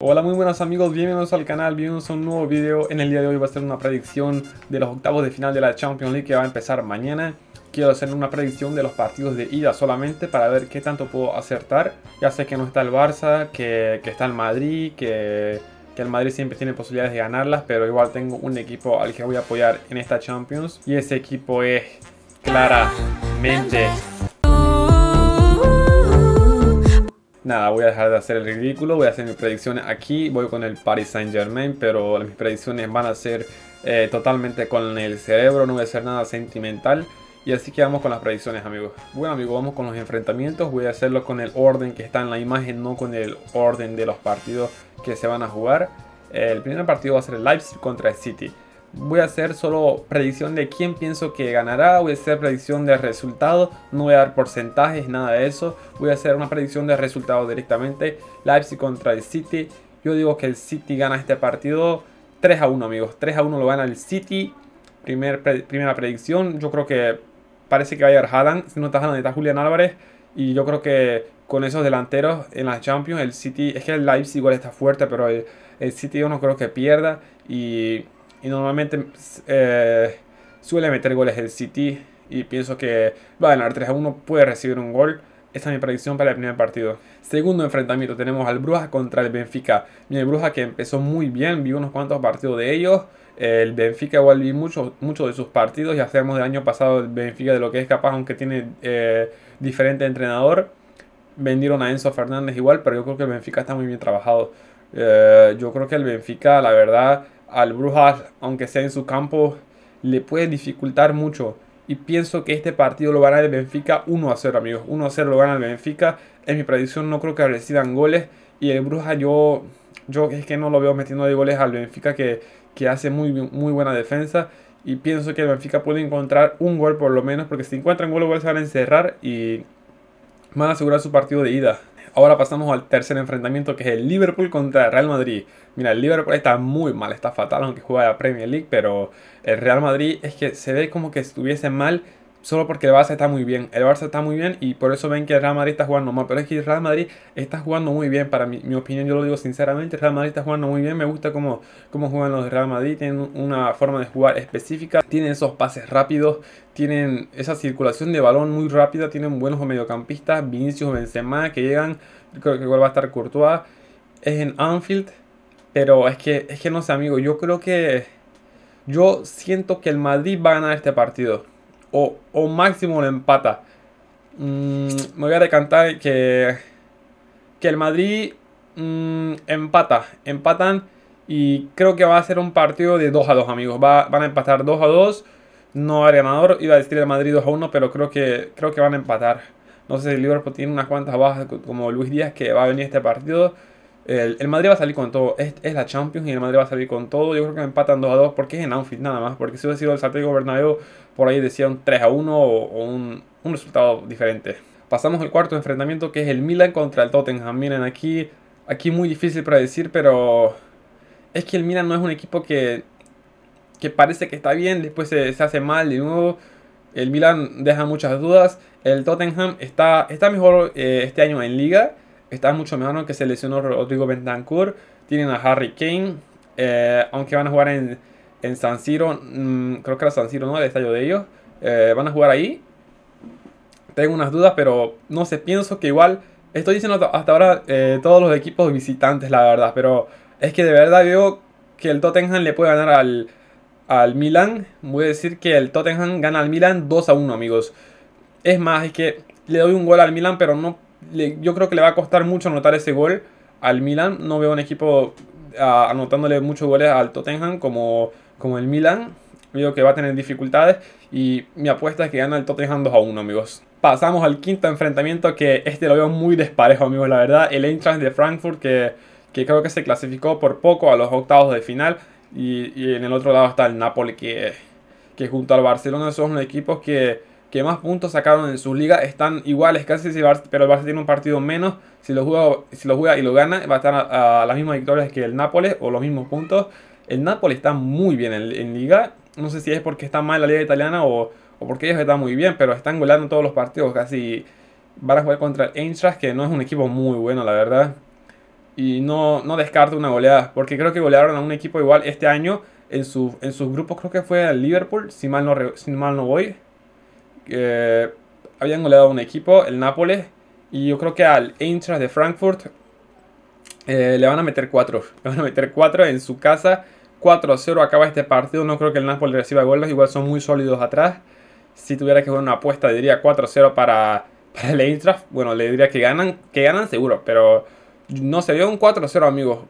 Hola muy buenas amigos, bienvenidos al canal, bienvenidos a un nuevo video En el día de hoy va a ser una predicción de los octavos de final de la Champions League que va a empezar mañana Quiero hacer una predicción de los partidos de ida solamente para ver qué tanto puedo acertar Ya sé que no está el Barça, que, está el Madrid, que, que el Madrid siempre tiene posibilidades de ganarlas Pero igual tengo un equipo al que voy a apoyar en esta Champions Y ese equipo es claramente nada, voy a dejar de hacer el ridículo, voy a hacer mis predicciones aquí, voy con el Paris Saint Germain, pero mis predicciones van a ser eh, totalmente con el cerebro, no voy a hacer nada sentimental. Y así que vamos con las predicciones, amigos. Bueno, amigos, vamos con los enfrentamientos. Voy a hacerlo con el orden que está en la imagen, no con el orden de los partidos que se van a jugar. El primer partido va a ser el Leipzig contra el City voy a hacer solo predicción de quién pienso que ganará, voy a hacer predicción de resultados. no voy a dar porcentajes, nada de eso, voy a hacer una predicción de resultados directamente, Leipzig contra el City, yo digo que el City gana este partido 3 a 1 amigos, 3 a 1 lo gana el City, Primer, primera predicción, yo creo que parece que va a ir Haaland, si no está Haaland está Julián Álvarez, y yo creo que con esos delanteros en la Champions, el City, es que el Leipzig igual está fuerte, pero el, el City yo no creo que pierda, y y normalmente eh, suele meter goles el City. Y pienso que va a ganar 3 a 1, puede recibir un gol. Esa es mi predicción para el primer partido. Segundo enfrentamiento tenemos al Bruja contra el Benfica. Mira, el Bruja que empezó muy bien, vi unos cuantos partidos de ellos. El Benfica igual vi muchos de sus partidos. Ya sabemos del año pasado el Benfica de lo que es capaz, aunque tiene eh, diferente entrenador. Vendieron a Enzo Fernández igual, pero yo creo que el Benfica está muy bien trabajado. Eh, yo creo que el Benfica, la verdad, al Brujas, aunque sea en su campo, le puede dificultar mucho. Y pienso que este partido lo gana el Benfica 1 a 0, amigos. 1 a 0 lo gana el Benfica. En mi predicción no creo que reciban goles. Y el Bruja yo, yo es que no lo veo metiendo de goles al Benfica que, hace muy, muy buena defensa. Y pienso que el Benfica puede encontrar un gol por lo menos. Porque si encuentran gol, se van a encerrar y van a asegurar su partido de ida. Ahora pasamos al tercer enfrentamiento que es el Liverpool contra el Real Madrid. Mira, el Liverpool está muy mal, está fatal, aunque juega la Premier League, pero el Real Madrid es que se ve como que estuviese mal solo porque el Barça está muy bien. El Barça está muy bien y por eso ven que el Real Madrid está jugando mal. Pero es que el Real Madrid está jugando muy bien, para mi, mi opinión, yo lo digo sinceramente. El Real Madrid está jugando muy bien, me gusta cómo, cómo juegan los Real Madrid. Tienen una forma de jugar específica, tienen esos pases rápidos, tienen esa circulación de balón muy rápida, tienen buenos mediocampistas, Vinicius, Benzema, que llegan. Creo que igual va a estar Courtois. Es en Anfield, pero es que, es que no sé, amigo. Yo creo que. Yo siento que el Madrid va a ganar este partido o, máximo un empata. Mm, me voy a decantar que, que el Madrid mm, empata. Empatan y creo que va a ser un partido de 2 a 2, amigos. Va, van a empatar 2 a 2. No hay ganador. Iba a decir el Madrid 2 a 1, pero creo que, creo que van a empatar. No sé si el Liverpool tiene unas cuantas bajas como Luis Díaz que va a venir este partido. El, Madrid va a salir con todo. Es, la Champions y el Madrid va a salir con todo. Yo creo que empatan 2 a 2 porque es en outfit nada más. Porque si hubiera sido el Santiago Bernabéu, por ahí decían un 3 a 1 o, un, resultado diferente. Pasamos al cuarto enfrentamiento que es el Milan contra el Tottenham. Miren, aquí, aquí muy difícil para decir, pero es que el Milan no es un equipo que, que parece que está bien, después se, hace mal de nuevo. El Milan deja muchas dudas. El Tottenham está, está mejor eh, este año en liga está mucho mejor aunque se lesionó Rodrigo Bentancur. Tienen a Harry Kane, eh, aunque van a jugar en, San Siro, mm, creo que era San Siro, ¿no? El estadio de ellos. Eh, van a jugar ahí. Tengo unas dudas, pero no sé, pienso que igual, estoy diciendo hasta ahora eh, todos los equipos visitantes, la verdad, pero es que de verdad veo que el Tottenham le puede ganar al, al Milan. Voy a decir que el Tottenham gana al Milan 2 a 1, amigos. Es más, es que le doy un gol al Milan, pero no yo creo que le va a costar mucho anotar ese gol al Milan. No veo un equipo ah, anotándole muchos goles al Tottenham como, como el Milan. Veo que va a tener dificultades y mi apuesta es que gana el Tottenham 2 a 1, amigos. Pasamos al quinto enfrentamiento que este lo veo muy desparejo, amigos, la verdad. El Eintracht de Frankfurt que, creo que se clasificó por poco a los octavos de final. Y, en el otro lado está el Napoli que, que junto al Barcelona son los equipos que, que más puntos sacaron en su liga están iguales casi, si pero el Barça tiene un partido menos. Si lo juega, si lo juega y lo gana, va a estar a, las mismas victorias que el Nápoles o los mismos puntos. El Nápoles está muy bien en, liga. No sé si es porque está mal la liga italiana o, porque ellos están muy bien, pero están goleando todos los partidos casi. Van a jugar contra el Eintracht, que no es un equipo muy bueno, la verdad. Y no, no descarto una goleada, porque creo que golearon a un equipo igual este año en, su, en sus grupos, creo que fue el Liverpool, si mal no, si mal no voy habían goleado a un equipo, el Nápoles, y yo creo que al Eintracht de Frankfurt eh, le van a meter 4. Le van a meter 4 en su casa. 4-0 acaba este partido. No creo que el Nápoles reciba goles. Igual son muy sólidos atrás. Si tuviera que jugar una apuesta, diría 4-0 para, el Eintracht. Bueno, le diría que ganan, que ganan seguro, pero no se un 4-0, amigos.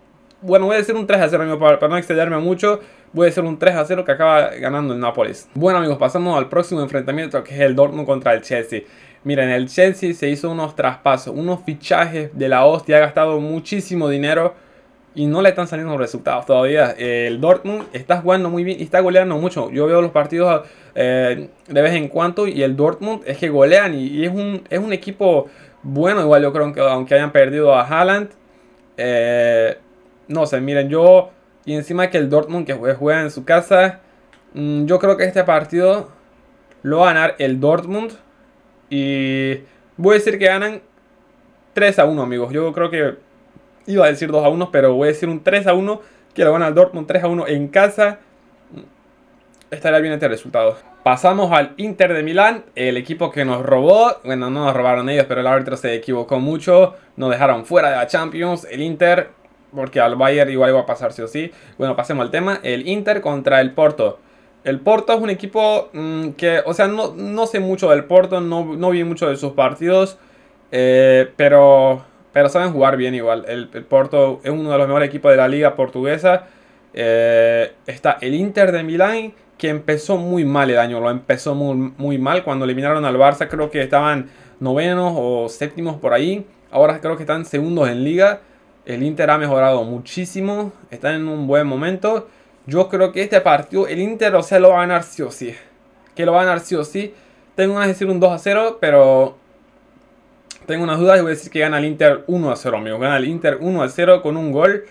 Bueno, voy a decir un 3-0, amigos, para, para no excederme mucho puede ser un 3 a 0 que acaba ganando el Nápoles. Bueno amigos, pasamos al próximo enfrentamiento que es el Dortmund contra el Chelsea. Miren, el Chelsea se hizo unos traspasos, unos fichajes de la hostia, ha gastado muchísimo dinero y no le están saliendo resultados todavía. El Dortmund está jugando muy bien y está goleando mucho. Yo veo los partidos eh, de vez en cuando y el Dortmund es que golean y, es, un, es un equipo bueno igual yo creo que aunque hayan perdido a Haaland. Eh, no sé, miren, yo y encima que el Dortmund que juega en su casa. Mm, yo creo que este partido lo va a ganar el Dortmund. Y voy a decir que ganan 3 a 1, amigos. Yo creo que iba a decir 2 a 1, pero voy a decir un 3 a 1. Que lo gana el Dortmund 3 a 1 en casa. Mm, Estaría bien este resultado. Pasamos al Inter de Milán, el equipo que nos robó. Bueno, no nos robaron ellos, pero el árbitro se equivocó mucho. Nos dejaron fuera de la Champions. El Inter porque al Bayern igual va a pasar sí o sí. Bueno, pasemos al tema. El Inter contra el Porto. El Porto es un equipo mm, que, o sea, no, no, sé mucho del Porto, no, no vi mucho de sus partidos, eh, pero, pero saben jugar bien igual. El, Porto es uno de los mejores equipos de la liga portuguesa. Eh, está el Inter de Milán, que empezó muy mal el año, lo empezó muy, muy mal cuando eliminaron al Barça, creo que estaban novenos o séptimos por ahí. Ahora creo que están segundos en liga. El Inter ha mejorado muchísimo, están en un buen momento. Yo creo que este partido el Inter o sea lo va a ganar sí o sí. Que lo va a ganar sí o sí. Tengo ganas decir un 2 a 0, pero tengo unas dudas y voy a decir que gana el Inter 1 a 0, amigo. Gana el Inter 1 a 0 con un gol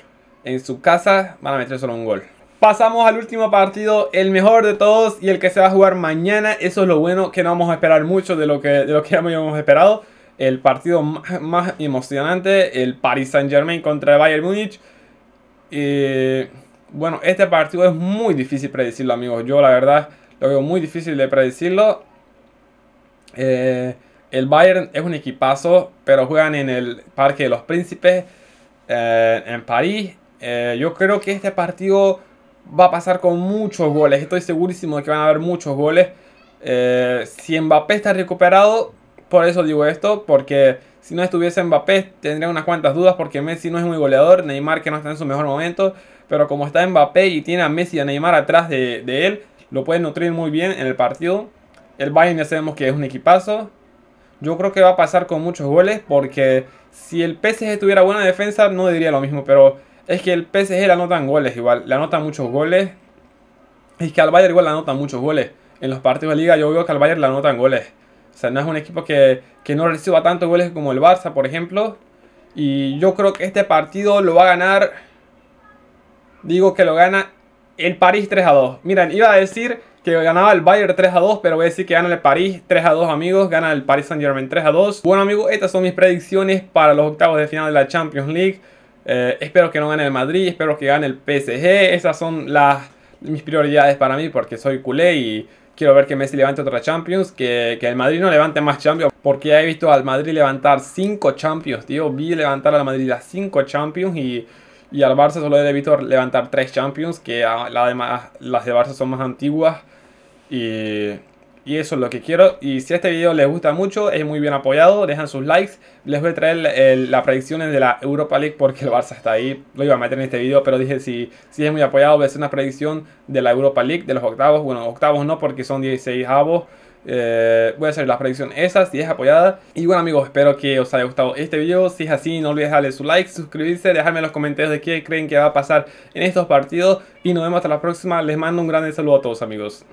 en su casa. Van a meter solo un gol. Pasamos al último partido, el mejor de todos y el que se va a jugar mañana. Eso es lo bueno, que no vamos a esperar mucho de lo que, de lo que ya hemos esperado el partido más, emocionante, el Paris Saint Germain contra el Bayern Múnich. bueno, este partido es muy difícil predecirlo, amigos. Yo la verdad lo veo muy difícil de predecirlo. Eh, el Bayern es un equipazo, pero juegan en el Parque de los Príncipes, eh, en París. Eh, yo creo que este partido va a pasar con muchos goles. Estoy segurísimo de que van a haber muchos goles. si Mbappé está recuperado, por eso digo esto, porque si no estuviese Mbappé tendría unas cuantas dudas porque Messi no es muy goleador, Neymar que no está en su mejor momento, pero como está Mbappé y tiene a Messi y a Neymar atrás de, él, lo puede nutrir muy bien en el partido. El Bayern ya sabemos que es un equipazo. Yo creo que va a pasar con muchos goles porque si el PSG tuviera buena defensa no diría lo mismo, pero es que el PSG le anotan goles igual, le anotan muchos goles. Es que al Bayern igual le anotan muchos goles. En los partidos de liga yo veo que al Bayern le anotan goles. O sea, no es un equipo que, no reciba tantos goles como el Barça, por ejemplo. Y yo creo que este partido lo va a ganar. Digo que lo gana el París 3 a 2. Miren, iba a decir que ganaba el Bayern 3 a 2, pero voy a decir que gana el París 3 a 2, amigos. Gana el Paris Saint Germain 3 a 2. Bueno, amigos, estas son mis predicciones para los octavos de final de la Champions League. Eh, espero que no gane el Madrid, espero que gane el PSG. Esas son las, mis prioridades para mí porque soy culé y Quiero ver que Messi levante otra Champions, que, que el Madrid no levante más Champions, porque he visto al Madrid levantar 5 Champions, tío. Vi levantar al Madrid las 5 Champions y, al Barça solo he visto levantar 3 Champions, que además las de Barça son más antiguas. Y y eso es lo que quiero. Y si este video les gusta mucho, es muy bien apoyado. Dejan sus likes. Les voy a traer las predicciones de la Europa League porque el Barça está ahí. Lo iba a meter en este video, pero dije si, es muy apoyado, voy a hacer una predicción de la Europa League, de los octavos. Bueno, octavos no porque son 16 avos. Eh, voy a hacer la predicción esas si es apoyada. Y bueno amigos, espero que os haya gustado este video. Si es así, no olvides darle su like, suscribirse, dejarme en los comentarios de qué creen que va a pasar en estos partidos. Y nos vemos hasta la próxima. Les mando un grande saludo a todos amigos.